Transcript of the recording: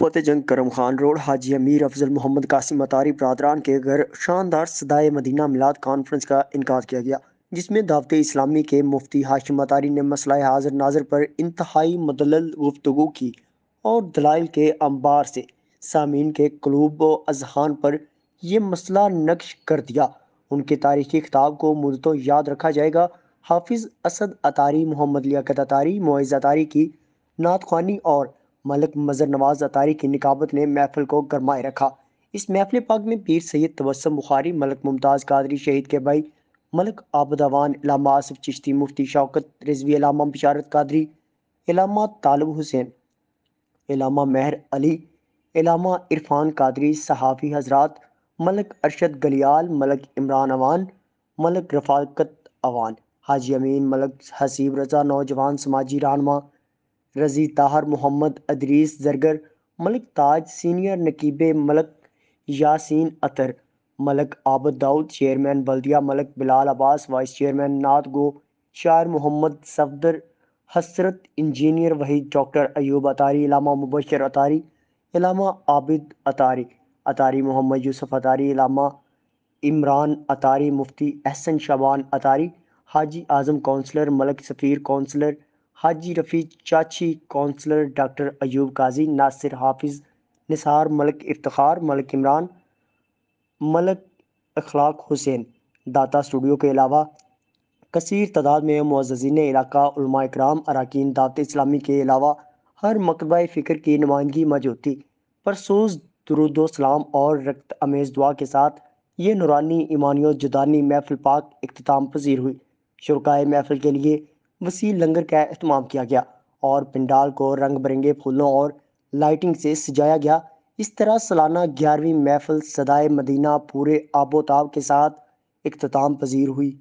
फतेह जंग करम खान रोड हाजी अमीर अफजल मोहम्मद कासिम अतारी बरदरान के घर शानदार सदाए मदीना मिलाद कॉन्फ्रेंस का इनका किया गया जिसमें दावत इस्लामी के मुफ्ती हाशिम अतारी ने मसला हाजिर नाजर पर इंतहाई मदल गुफ्तु की और दलाइल के अंबार से सामीन के क्लूब व अजहान पर यह मसला नक्श कर दिया उनके तारीखी खिताब को मुद्दों याद रखा जाएगा हाफिज़ असद अतारी मोहम्मद लियाकत अतारी मुआज़ अतारी की नात खानी और मलिक मजर नवाज अतारी की निकाबत ने महफिल को गरमाए रखा इस महफिल पाक में पीर सैद तबसम बुखारी मलिक मुमताज़ कादरी शहीद के भाई मलिक आबदवान इलामा आसफ चिश्ती मुफ्ती शौकत रिजवी इलामा बिशारत कादरी इलामा तालब हुसैन इलामा मेहर अली इलामा इरफान कादरी सहाफ़ी हजरात मलिक अरशद गलियाल मलिक इमरान अवान मलिक रफाकत अवान हाजी अमीन मलिक हसीब रजा नौजवान समाजी रानमा रज़ी ताहर मोहम्मद अदरीस जरगर मलिक ताज सीनियर नकीब मलक यासीन अतर मलक आबद दाऊद चेयरमैन बल्दिया मलक बिलाल अब्बास वाइस चेयरमैन नाथ गो शायर मोहम्मद सफदर हसरत इंजीनियर वहीद डॉक्टर अयूब अतारी इलामा मुबशर अतारी इलामा आबिद अतारी अतारी मोहम्मद यूसुफ अतारी इलामा इमरान अतारी मुफ्ती एहसन शबान अतारी हाजी आज़म कौंसलर मलक सफ़ीर कौंसलर हाजी रफ़ी चाची कौंसलर डॉक्टर अयूब काजी नासिर हाफिज़ निसार मलिक इफ्तार मलिक इमरान मलिक अखलाक हुसैन दाता स्टूडियो के अलावा कसर तादाद में मोजीन इलाका इक्राम अरकान दावत इस्लामी के अलावा हर मकबा फ़िक्र की नुमाइंदगी मौजूद थी परसोज दरुदोसलाम और रक्त अमेज दुआ के साथ ये नुरानी ईमानियों जुदानी महफिल पाक अख्ताम पजीर हुई शुरुआ महफिल के लिए वसी लंगर का अहतमाम किया गया और पंडाल को रंग बिरंगे फूलों और लाइटिंग से सजाया गया इस तरह सालाना ग्यारहवीं महफल सदाए मदीना पूरे आबोताब के साथ अख्ताम पजीर हुई